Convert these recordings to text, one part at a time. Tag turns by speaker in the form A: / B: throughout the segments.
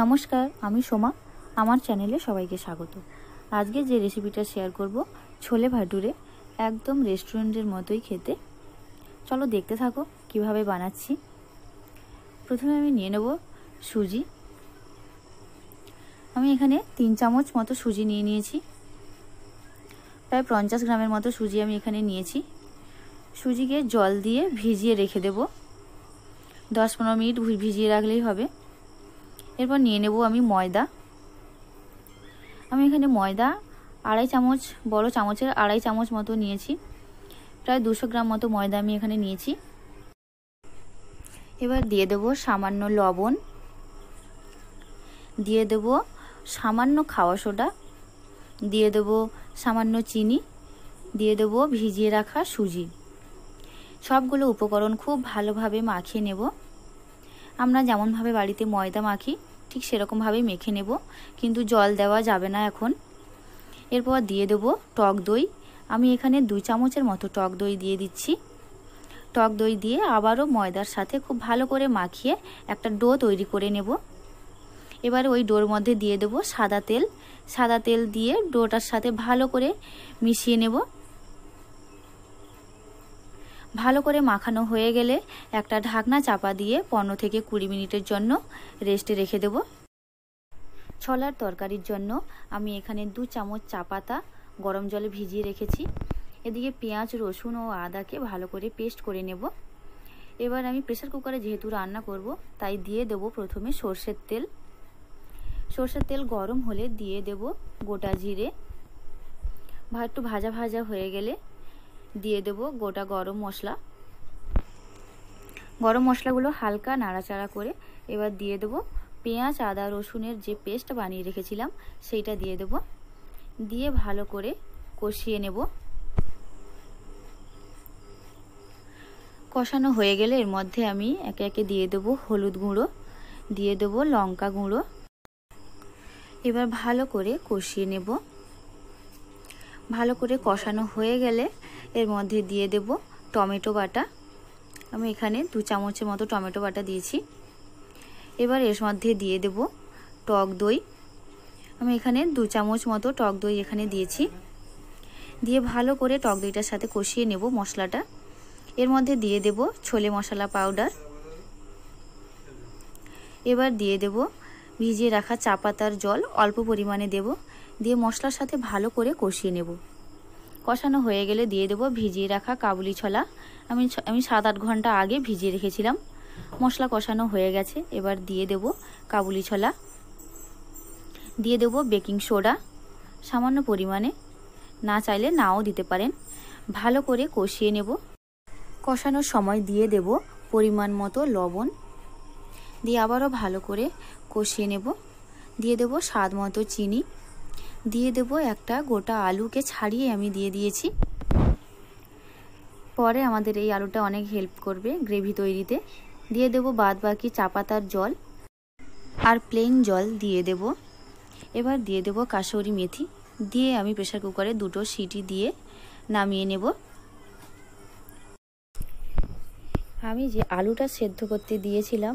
A: নমস্কার আমি সোমা আমার চ্যানেলে সবাইকে স্বাগত আজকে যে রেসিপিটা শেয়ার করব ছোলে ভাটুরে একদম রেস্টুরেন্টের মতোই খেতে চলো দেখতে থাকো কিভাবে বানাচ্ছি প্রথমে আমি নিয়ে নেব সুজি আমি এখানে তিন চামচ মতো সুজি নিয়ে নিয়েছি প্রায় পঞ্চাশ গ্রামের মতো সুজি আমি এখানে নিয়েছি সুজিকে জল দিয়ে ভিজিয়ে রেখে দেব দশ পনেরো মিনিট ভিজিয়ে রাখলেই হবে এরপর নিয়ে নেব আমি ময়দা আমি এখানে ময়দা আড়াই চামচ বড় চামচের আড়াই চামচ মতো নিয়েছি প্রায় দুশো গ্রাম মতো ময়দা আমি এখানে নিয়েছি এবার দিয়ে দেব সামান্য লবণ দিয়ে দেব সামান্য খাওয়া সোডা দিয়ে দেব সামান্য চিনি দিয়ে দেব ভিজিয়ে রাখা সুজি সবগুলো উপকরণ খুব ভালোভাবে মাখিয়ে নেব আমরা যেমনভাবে বাড়িতে ময়দা মাখি ঠিক সেরকমভাবেই মেখে নেব কিন্তু জল দেওয়া যাবে না এখন এরপর দিয়ে দেব টক দই আমি এখানে দুই চামচের মতো টক দই দিয়ে দিচ্ছি টক দই দিয়ে আবারও ময়দার সাথে খুব ভালো করে মাখিয়ে একটা ডো তৈরি করে নেব এবার ওই ডোর মধ্যে দিয়ে দেব সাদা তেল সাদা তেল দিয়ে ডোটার সাথে ভালো করে মিশিয়ে নেব ভালো করে মাখানো হয়ে গেলে একটা ঢাকনা চাপা দিয়ে পনেরো থেকে কুড়ি মিনিটের জন্য রেস্টে রেখে দেব ছলার তরকারির জন্য আমি এখানে দু চামচ চা পাতা গরম জলে ভিজিয়ে রেখেছি এদিকে পেঁয়াজ রসুন ও আদাকে ভালো করে পেস্ট করে নেব এবার আমি প্রেশার কুকারে যেহেতু রান্না করব তাই দিয়ে দেব প্রথমে সর্ষের তেল সর্ষের তেল গরম হলে দিয়ে দেব গোটা জিরে একটু ভাজা ভাজা হয়ে গেলে দিয়ে দেব গোটা গরম মশলা গরম মশলাগুলো হালকা নাড়াচাড়া করে এবার দিয়ে দেব পেঁয়াজ আদা রসুনের যে পেস্ট বানিয়ে রেখেছিলাম সেইটা দিয়ে দেব দিয়ে ভালো করে কষিয়ে নেব কষানো হয়ে গেলে এর মধ্যে আমি একে একে দিয়ে দেব হলুদ গুঁড়ো দিয়ে দেব লঙ্কা গুঁড়ো এবার ভালো করে কষিয়ে নেব ভালো করে কষানো হয়ে গেলে এর মধ্যে দিয়ে দেব টমেটো বাটা আমি এখানে দু চামচের মতো টমেটো বাটা দিয়েছি এবার এর মধ্যে দিয়ে দেব টক দই আমি এখানে দু চামচ মতো টক দই এখানে দিয়েছি দিয়ে ভালো করে টক দইটার সাথে কষিয়ে নেব মশলাটা এর মধ্যে দিয়ে দেব ছোলে মশলা পাউডার এবার দিয়ে দেব ভিজিয়ে রাখা চা পাতার জল অল্প পরিমাণে দেব দিয়ে মশলার সাথে ভালো করে কষিয়ে নেব কষানো হয়ে গেলে দিয়ে দেবো ভিজিয়ে রাখা কাবুলি ছোলা আমি আমি সাত আট ঘন্টা আগে ভিজিয়ে রেখেছিলাম মশলা কষানো হয়ে গেছে এবার দিয়ে দেব কাবুলি ছোলা দিয়ে দেব বেকিং সোডা সামান্য পরিমাণে না চাইলে নাও দিতে পারেন ভালো করে কষিয়ে নেব কষানোর সময় দিয়ে দেব পরিমাণ মতো লবণ দিয়ে আবারও ভালো করে কষিয়ে নেব দিয়ে দেব স্বাদ মতো চিনি দিয়ে দেব একটা গোটা আলুকে ছাড়িয়ে আমি দিয়ে দিয়েছি পরে আমাদের এই আলুটা অনেক হেল্প করবে গ্রেভি তৈরিতে দিয়ে দেব বাদ বাকি চাপাতার জল আর প্লেন জল দিয়ে দেব এবার দিয়ে দেব কাশরি মেথি দিয়ে আমি প্রেশার কুকারে দুটো সিটি দিয়ে নামিয়ে নেব আমি যে আলুটা সেদ্ধ করতে দিয়েছিলাম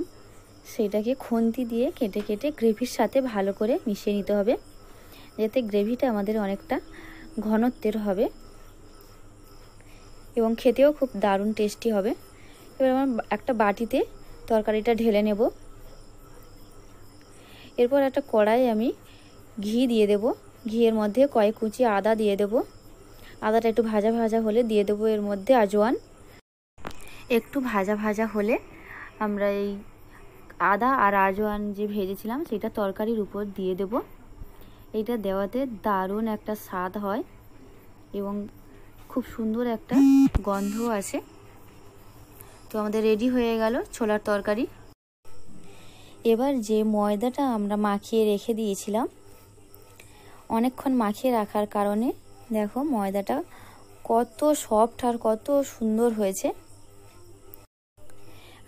A: সেটাকে খন্তি দিয়ে কেটে কেটে গ্রেভির সাথে ভালো করে মিশিয়ে নিতে হবে যাতে গ্রেভিটা আমাদের অনেকটা ঘনত্বের হবে এবং খেতেও খুব দারুণ টেস্টি হবে এবার আমার একটা বাটিতে তরকারিটা ঢেলে নেব এরপর একটা কড়াই আমি ঘি দিয়ে দেব ঘিয়ের মধ্যে কয়েক কুচি আদা দিয়ে দেব আদাটা একটু ভাজা ভাজা হলে দিয়ে দেব এর মধ্যে আজওয়ান একটু ভাজা ভাজা হলে আমরা এই আদা আর আজওয়ান যে ভেজেছিলাম সেটা তরকারির উপর দিয়ে দেবো এটা দেওয়াতে দারুণ একটা স্বাদ হয় এবং খুব সুন্দর একটা গন্ধ আছে তো আমাদের রেডি হয়ে গেল ছোলার তরকারি এবার যে ময়দাটা আমরা মাখিয়ে রেখে দিয়েছিলাম অনেকক্ষণ মাখিয়ে রাখার কারণে দেখো ময়দাটা কত সফট আর কত সুন্দর হয়েছে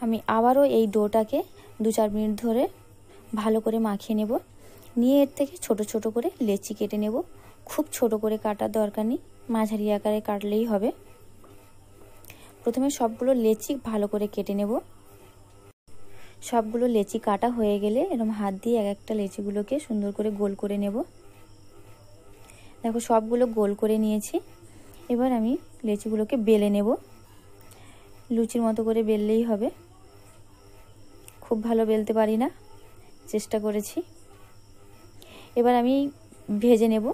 A: আমি আবারও এই ডোটাকে দু চার মিনিট ধরে ভালো করে মাখিয়ে নেব নিয়ে এর থেকে ছোট ছোট করে লেচি কেটে নেব খুব ছোট করে কাটার দরকার নেই মাঝারি আকারে কাটলেই হবে প্রথমে সবগুলো লেচি ভালো করে কেটে নেব সবগুলো লেচি কাটা হয়ে গেলে এরকম হাত দিয়ে এক একটা লেচিগুলোকে সুন্দর করে গোল করে নেব দেখো সবগুলো গোল করে নিয়েছি এবার আমি লেচিগুলোকে বেলে নেব লুচির মতো করে বেললেই হবে খুব ভালো বেলতে পারি না চেষ্টা করেছি এবার আমি ভেজে নেব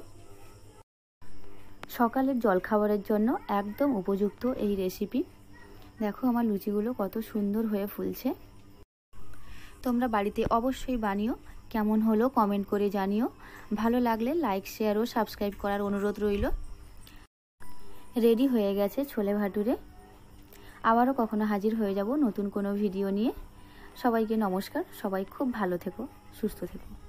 A: সকালের জলখাবারের জন্য একদম উপযুক্ত এই রেসিপি দেখো আমার লুচিগুলো কত সুন্দর হয়ে ফুলছে তোমরা বাড়িতে অবশ্যই বানিও কেমন হলো কমেন্ট করে জানিও ভালো লাগলে লাইক শেয়ার ও সাবস্ক্রাইব করার অনুরোধ রইল রেডি হয়ে গেছে ছোলে ভাটুরে আবারও কখনো হাজির হয়ে যাব নতুন কোনো ভিডিও নিয়ে সবাইকে নমস্কার সবাই খুব ভালো থেকো সুস্থ থেকো